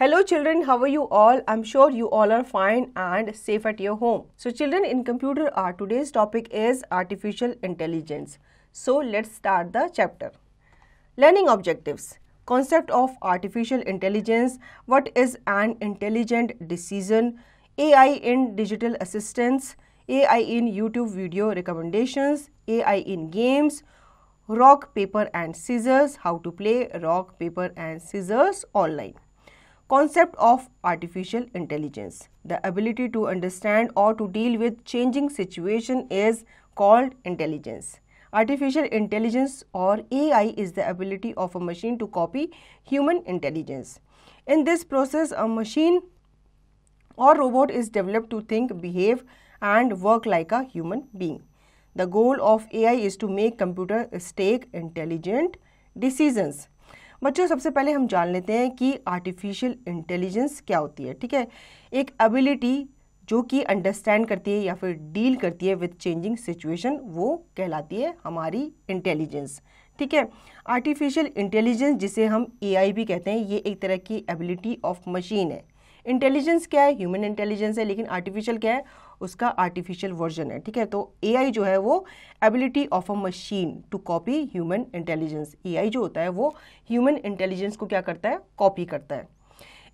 Hello children, how are you all? I'm sure you all are fine and safe at your home. So children in computer art, today's topic is artificial intelligence. So let's start the chapter. Learning objectives. Concept of artificial intelligence. What is an intelligent decision? AI in digital assistance. AI in YouTube video recommendations. AI in games rock paper and scissors how to play rock paper and scissors online concept of artificial intelligence. The ability to understand or to deal with changing situation is called intelligence. Artificial intelligence or AI is the ability of a machine to copy human intelligence. In this process, a machine or robot is developed to think, behave and work like a human being. The goal of AI is to make computer take intelligent decisions बच्चों सबसे पहले हम जान लेते हैं कि artificial intelligence क्या होती है ठीक है एक एबिलिटी जो कि अंडरस्टैंड करती है या फिर डील करती है विद चेंजिंग सिचुएशन वो कहलाती है हमारी इंटेलिजेंस ठीक है आर्टिफिशियल इंटेलिजेंस जिसे हम ए भी कहते हैं ये एक तरह की एबिलिटी ऑफ मशीन है इंटेलिजेंस क्या है ह्यूमन इंटेलिजेंस है लेकिन आर्टिफिशियल क्या है उसका आर्टिफिशियल वर्जन है ठीक है तो ए जो है वो ability of a machine to copy human intelligence ए जो होता है वो ह्यूमन इंटेलिजेंस को क्या करता है कॉपी करता है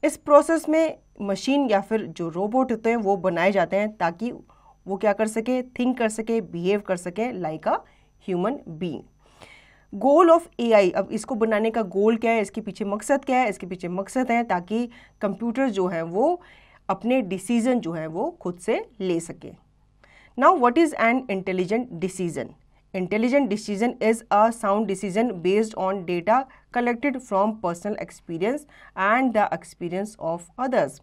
इस प्रोसेस में मशीन या फिर जो रोबोट होते हैं वो बनाए जाते हैं ताकि वो क्या कर सके थिंक कर सके बिहेव कर सके like a human being goal of A अब इसको बनाने का गोल क्या है इसके पीछे मकसद क्या है इसके पीछे मकसद है ताकि कंप्यूटर जो है वो अपने डिसीजन जो है वो खुद से ले सके now what is an intelligent decision intelligent decision is a sound decision based on data collected from personal experience and the experience of others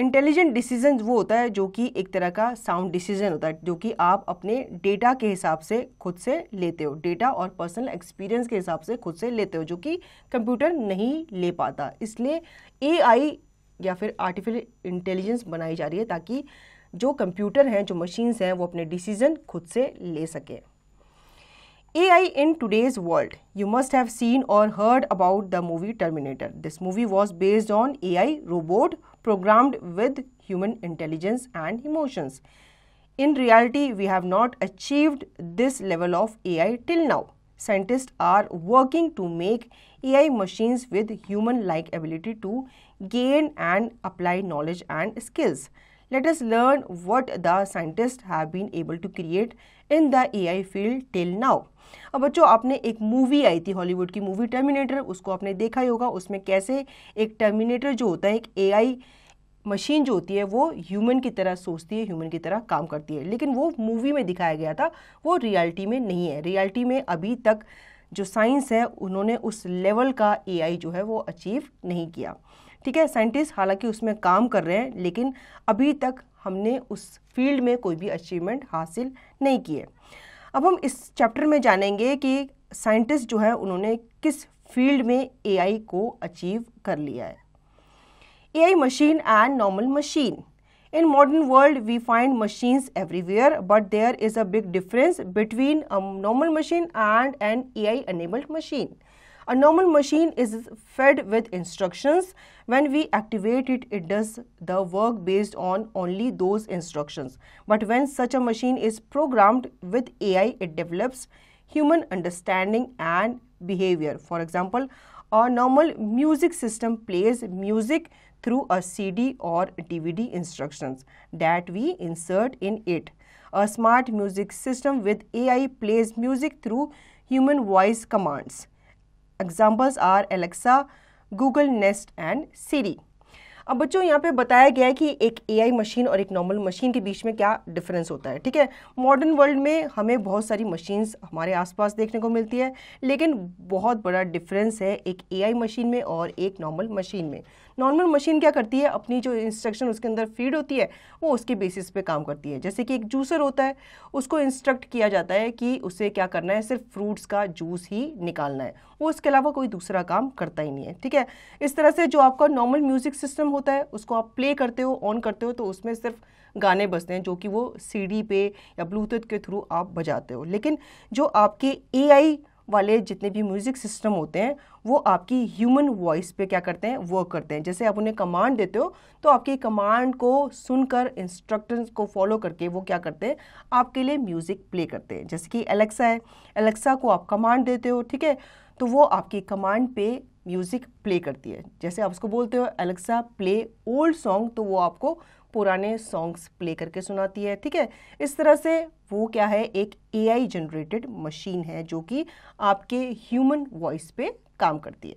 intelligent decision वो होता है जो कि एक तरह का साउंड डिसीजन होता है जो कि आप अपने डेटा के हिसाब से खुद से लेते हो डेटा और पर्सनल एक्सपीरियंस के हिसाब से खुद से लेते हो जो कि कंप्यूटर नहीं ले पाता इसलिए ए या फिर आर्टिफिशियल इंटेलिजेंस बनाई जा रही है ताकि जो कंप्यूटर हैं जो मशीन्स हैं वो अपने डिसीजन खुद से ले सकें in today's world you must have seen or heard about the movie Terminator this movie was based on A I robot programmed with human intelligence and emotions. In reality, we have not achieved this level of AI till now. Scientists are working to make AI machines with human like ability to gain and apply knowledge and skills. let us learn what the scientists have been able to create in the AI field till now. अब बच्चों आपने एक movie आई थी Hollywood की movie terminator उसको आपने देखा ही होगा उसमें कैसे एक टर्मिनेटर जो होता है एक एआई मशीन जो होती है वो ह्यूमन की तरह सोचती है ह्यूमन की तरह काम करती है लेकिन वो मूवी में दिखाया गया था वो रियलिटी में नहीं है रियलिटी में अभी तक जो साइंस है उन्होंने उस लेवल का ए जो है वो अचीव नहीं किया ठीक है साइंटिस्ट हालांकि उसमें काम कर रहे हैं लेकिन अभी तक हमने उस फील्ड में कोई भी अचीवमेंट हासिल नहीं किए अब हम इस चैप्टर में जानेंगे कि साइंटिस्ट जो है उन्होंने किस फील्ड में ए को अचीव कर लिया है A machine and normal machine In modern world, we find machines everywhere, but there is a big difference between a normal machine and an AI-enabled machine. A normal machine is fed with instructions. When we activate it, it does the work based on only those instructions. But when such a machine is programmed with AI, it develops human understanding and behavior. For example, a normal music system plays music through a CD or DVD instructions that we insert in it. A smart music system with AI plays music through human voice commands. Examples are Alexa Google Nest and Siri अब बच्चों यहाँ पे बताया गया है कि एक AI machine और एक नॉर्मल मशीन के बीच में क्या डिफरेंस होता है ठीक है मॉडर्न वर्ल्ड में हमें बहुत सारी मशीन्स हमारे आसपास देखने को मिलती है लेकिन बहुत बड़ा डिफरेंस है एक एआई मशीन में और एक नॉर्मल मशीन में नॉर्मल मशीन क्या करती है अपनी जो इंस्ट्रक्शन उसके अंदर फीड होती है वो उसके बेसिस पे काम करती है जैसे कि एक जूसर होता है उसको इंस्ट्रक्ट किया जाता है कि उसे क्या करना है सिर्फ फ्रूट्स का जूस ही निकालना है वो उसके अलावा कोई दूसरा काम करता ही नहीं है ठीक है इस तरह से जो आपका नॉर्मल म्यूजिक सिस्टम होता है उसको आप प्ले करते हो ऑन करते हो तो उसमें सिर्फ गाने बजते हैं जो कि वो सीडी पे या ब्लूटूथ के थ्रू आप बजाते हो लेकिन जो आपके एआई वाले जितने भी म्यूज़िक सिस्टम होते हैं वो आपकी ह्यूमन वॉइस पे क्या करते हैं वर्क करते हैं जैसे आप उन्हें कमांड देते हो तो आपकी कमांड को सुनकर इंस्ट्रक्टर्स को फॉलो करके वो क्या करते हैं आपके लिए म्यूज़िक प्ले करते हैं जैसे कि एलेक्सा है एलेक्सा को आप कमांड देते हो ठीक है तो वो आपकी कमांड पे म्यूज़िक प्ले करती है जैसे आप उसको बोलते हो एलेक्सा प्ले ओल्ड सॉन्ग तो वो आपको पुराने सॉन्ग्स प्ले करके सुनाती है ठीक है इस तरह से वो क्या है एक ए आई जनरेटेड मशीन है जो कि आपके ह्यूमन वॉइस पे काम करती है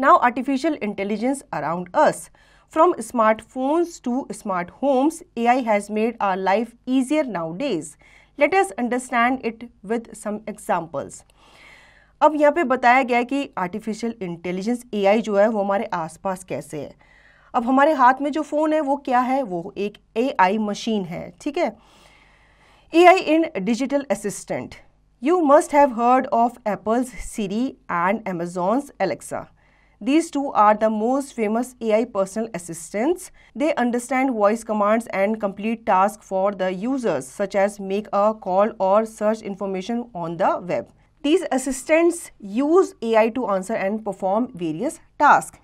now artificial intelligence around us from smartphones to smart homes A I has made our life easier nowadays let's understand it with some examples अब यहाँ पे बताया गया कि आर्टिफिशियल इंटेलिजेंस ए आई जो है वो हमारे आसपास कैसे है अब हमारे हाथ में जो फोन है वो क्या है वो एक एआई मशीन है ठीक है A I in digital assistant you must have heard of Apple's Siri and Amazon's Alexa these two are the most famous A I personal assistants they understand voice commands and complete task for the users such as make a call or search information on the web these assistants use A I to answer and perform various task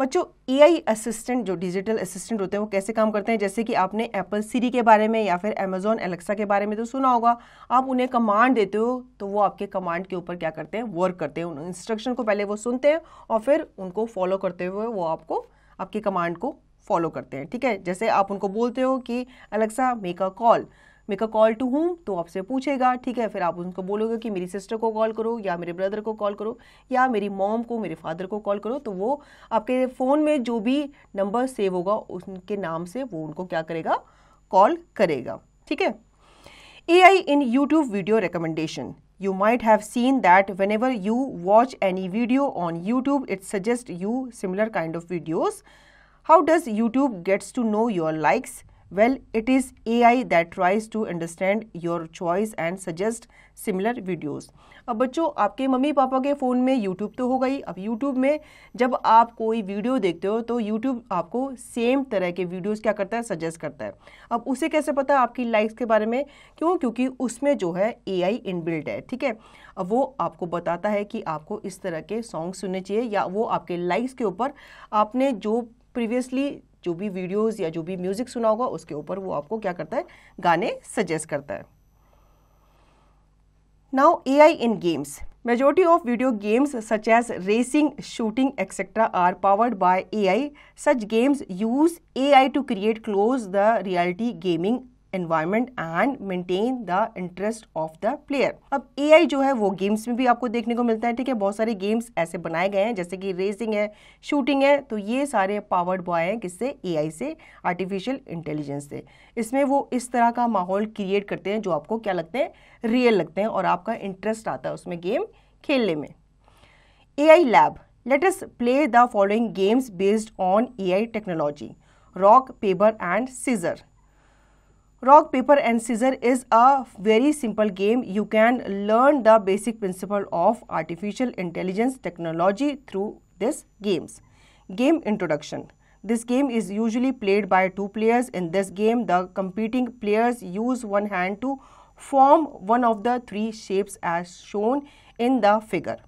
बच्चों A assistant जो digital assistant होते हैं वो कैसे काम करते हैं जैसे कि आपने एप्पल सीरी के बारे में या फिर अमेजोन एलेक्सा के बारे में तो सुना होगा आप उन्हें कमांड देते हो तो वो आपके कमांड के ऊपर क्या करते हैं वर्क करते हैं उन इंस्ट्रक्शन को पहले वो सुनते हैं और फिर उनको फॉलो करते हुए वो आपको आपकी कमांड को फॉलो करते हैं ठीक है जैसे आप उनको बोलते हो कि Alexa make a call make a call to whom तो आपसे पूछेगा ठीक है फिर आप उनको बोलोगे कि मेरी सिस्टर को कॉल करो या मेरे ब्रदर को कॉल करो या मेरी मॉम को मेरे फादर को कॉल करो तो वो आपके फ़ोन में जो भी नंबर सेव होगा उनके नाम से वो उनको क्या करेगा कॉल करेगा ठीक है A I in YouTube video recommendation you might have seen that whenever you watch any video on YouTube it suggest you similar kind of videos how does YouTube gets to know your likes well it is A I that tries to understand your choice and suggest similar videos अब बच्चों आपके mummy papa के phone में YouTube तो हो गई अब YouTube में जब आप कोई वीडियो देखते हो तो यूट्यूब आपको सेम तरह के वीडियोज़ क्या करता है सजेस्ट करता है अब उसे कैसे पता है आपकी लाइक्स के बारे में क्यों क्योंकि उसमें जो है ए आई इन इनबिल्ट है ठीक है अब वो आपको बताता है कि आपको इस तरह के सॉन्ग सुनने चाहिए या वो आपके लाइक्स के ऊपर आपने जो प्रीवियसली जो भी वीडियोस या जो भी म्यूजिक सुना होगा उसके ऊपर वो आपको क्या करता है गाने सजेस्ट करता है now A I in games majority of video games such as racing shooting etcetera are powered by A I such games use A I to create close the reality gaming environment and maintain the interest of the player अब ए जो है वो games में भी आपको देखने को मिलता है ठीक है बहुत सारे गेम्स ऐसे बनाए गए हैं जैसे कि रेसिंग है शूटिंग है तो ये सारे पावर्ड बॉय हैं किससे ए से आर्टिफिशियल इंटेलिजेंस से इसमें वो इस तरह का माहौल क्रिएट करते हैं जो आपको क्या लगते हैं रियल लगते हैं और आपका इंटरेस्ट आता है उसमें गेम खेलने में A lab let's play the following games based on A technology rock paper and scissor rock paper and scissor is a very simple game you can learn the basic principle of artificial intelligence technology through this games game introduction this game is usually played by two players in this game the competing players use one hand to form one of the three shapes as shown in the figure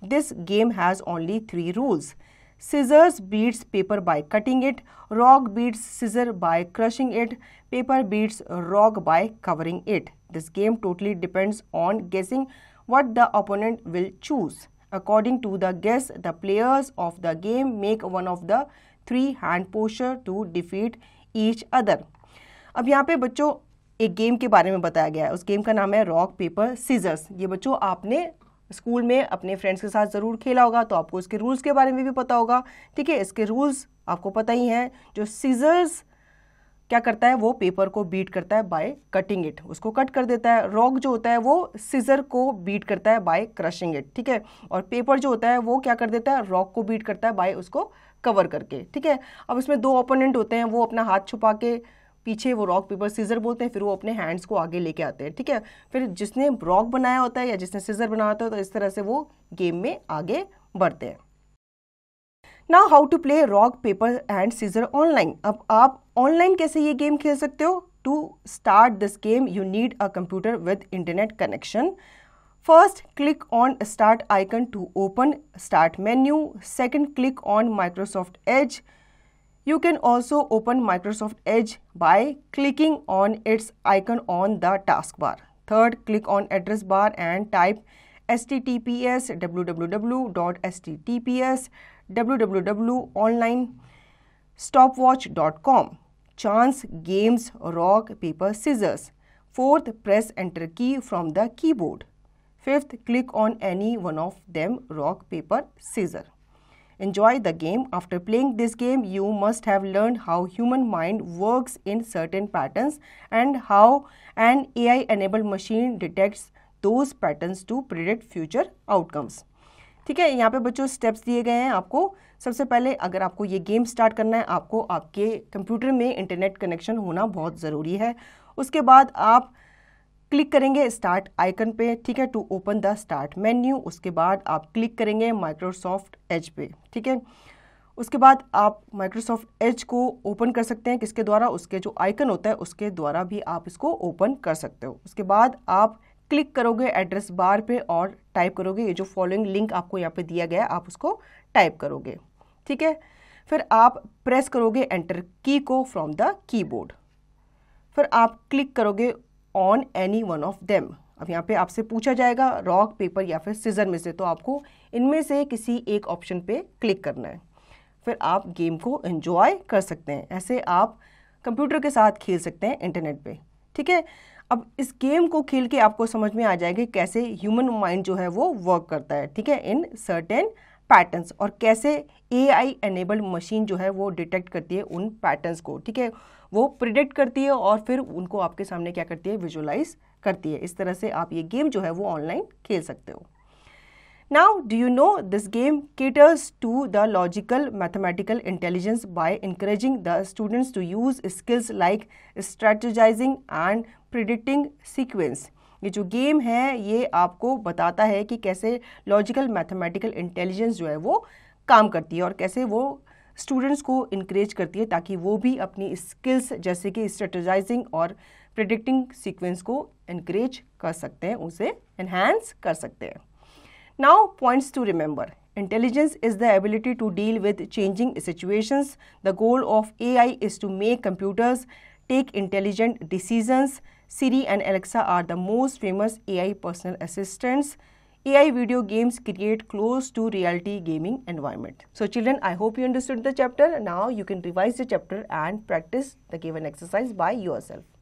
this game has only three rules scissors beats paper by cutting it rock beats scissor by crushing it paper beats rock by covering it this game totally depends on guessing what the opponent will choose according to the guess the players of the game make one of the three hand posture to defeat each other अब यहाँ पे बच्चों एक game के बारे में बताया गया है उस गेम का नाम है रॉक पेपर सीजर्स ये बच्चों आपने स्कूल में अपने फ्रेंड्स के साथ ज़रूर खेला होगा तो आपको इसके रूल्स के बारे में भी पता होगा ठीक है इसके रूल्स आपको पता ही हैं जो सीजर्स क्या करता है वो पेपर को बीट करता है बाय कटिंग इट उसको कट कर देता है रॉक जो होता है वो सीजर को बीट करता है बाय क्रशिंग इट ठीक है और पेपर जो होता है वो क्या कर देता है रॉक को बीट करता है बाय उसको कवर करके ठीक है अब इसमें दो ओपोनेंट होते हैं वो अपना हाथ छुपा के पीछे वो रॉक पेपर सीजर बोलते हैं फिर वो अपने हैंड्स को आगे लेके आते हैं ठीक है फिर जिसने रॉक बनाया होता है या जिसने सीजर बनाया होता है तो इस तरह से वो गेम में आगे बढ़ते हैं ना how to play rock paper and scissor online अब आप ऑनलाइन कैसे ये गेम खेल सकते हो to start this game you need a computer with internet connection first click on start icon to open start menu second click on Microsoft Edge You can also open Microsoft Edge by clicking on its icon on the taskbar. Third, click on address bar and type https www.https www.onlinestopwatch.com chance games rock paper scissors fourth press enter key from the keyboard fifth click on any one of them rock paper scissors enjoy the game. After playing this game, you must have learned how human mind works in certain patterns and how an AI-enabled machine detects those patterns to predict future outcomes. ठीक है यहाँ पे बच्चों steps दिए गए हैं आपको सबसे पहले अगर आपको ये गेम स्टार्ट करना है आपको आपके कंप्यूटर में इंटरनेट कनेक्शन होना बहुत ज़रूरी है उसके बाद आप क्लिक करेंगे स्टार्ट आइकन पे ठीक है to open the start menu उसके बाद आप क्लिक करेंगे माइक्रोसॉफ्ट एज पे ठीक है उसके बाद आप माइक्रोसॉफ्ट एज को ओपन कर सकते हैं किसके द्वारा उसके जो आइकन होता है उसके द्वारा भी आप इसको ओपन कर सकते हो उसके बाद आप क्लिक करोगे एड्रेस बार पे और टाइप करोगे ये जो फॉलोइंग लिंक आपको यहाँ पे दिया गया है आप उसको टाइप करोगे ठीक है फिर आप प्रेस करोगे एंटर की को फ्रॉम द कीबोर्ड फिर आप क्लिक करोगे on any one of them अब यहाँ पे आपसे पूछा जाएगा रॉक पेपर या फिर सीजर में से तो आपको इनमें से किसी एक ऑप्शन पे क्लिक करना है फिर आप गेम को एंजॉय कर सकते हैं ऐसे आप कंप्यूटर के साथ खेल सकते हैं इंटरनेट पे ठीक है अब इस गेम को खेल के आपको समझ में आ जाएगा कैसे ह्यूमन माइंड जो है वो वर्क करता है ठीक है इन सर्टेन पैटर्न्स और कैसे ए आई एनेबल्ड मशीन जो है वो डिटेक्ट करती है उन पैटर्न्स को ठीक है वो प्रिडिक्ट करती है और फिर उनको आपके सामने क्या करती है विजुअलाइज करती है इस तरह से आप ये गेम जो है वो ऑनलाइन खेल सकते हो now do you know this game caters to the logical mathematical intelligence by encouraging the students to use skills like strategizing and predicting sequence ये जो गेम है ये आपको बताता है कि कैसे लॉजिकल मैथमेटिकल इंटेलिजेंस जो है वो काम करती है और कैसे वो स्टूडेंट्स को इंकरेज करती है ताकि वो भी अपनी स्किल्स जैसे कि स्ट्रेटजाइजिंग और प्रिडिक्टिंग सीक्वेंस को इनक्रेज कर सकते हैं उसे एनहैंस कर सकते हैं now points to remember intelligence is the ability to deal with changing situations the goal of A I is to make computers take intelligent decisions Siri and Alexa are the most famous A I personal assistants AI video games create close to reality gaming environment. So children, I hope you understood the chapter. Now you can revise the chapter and practice the given exercise by yourself.